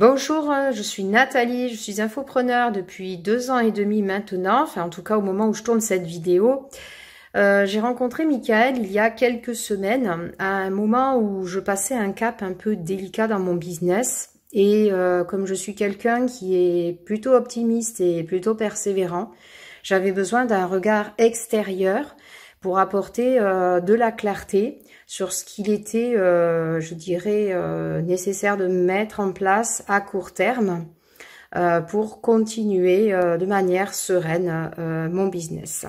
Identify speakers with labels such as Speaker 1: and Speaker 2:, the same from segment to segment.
Speaker 1: Bonjour, hein, je suis Nathalie, je suis infopreneur depuis deux ans et demi maintenant, enfin en tout cas au moment où je tourne cette vidéo. Euh, j'ai rencontré Michael il y a quelques semaines, à un moment où je passais un cap un peu délicat dans mon business. Et euh, comme je suis quelqu'un qui est plutôt optimiste et plutôt persévérant, j'avais besoin d'un regard extérieur pour apporter euh, de la clarté sur ce qu'il était, euh, je dirais, euh, nécessaire de mettre en place à court terme pour continuer de manière sereine mon business.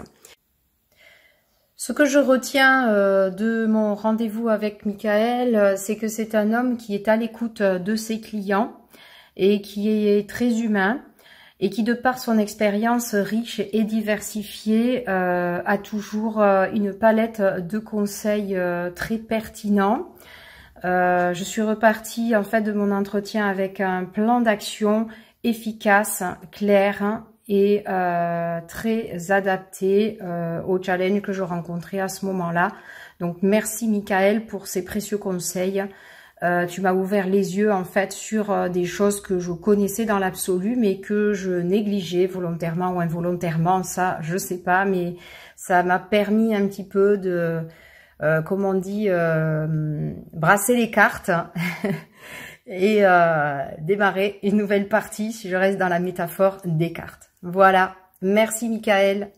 Speaker 1: Ce que je retiens de mon rendez-vous avec Michael, c'est que c'est un homme qui est à l'écoute de ses clients et qui est très humain, et qui, de par son expérience riche et diversifiée, euh, a toujours euh, une palette de conseils euh, très pertinents. je suis repartie en fait de mon entretien avec un plan d'action efficace, clair et très adapté au challenge que je rencontrais à ce moment-là. Donc merci Michael pour ces précieux conseils. Euh, tu m'as ouvert les yeux en fait sur euh, des choses que je connaissais dans l'absolu mais que je négligeais volontairement ou involontairement, ça je sais pas, mais ça m'a permis un petit peu de, euh, comment on dit, brasser les cartes et démarrer une nouvelle partie si je reste dans la métaphore des cartes. Voilà, merci Michael.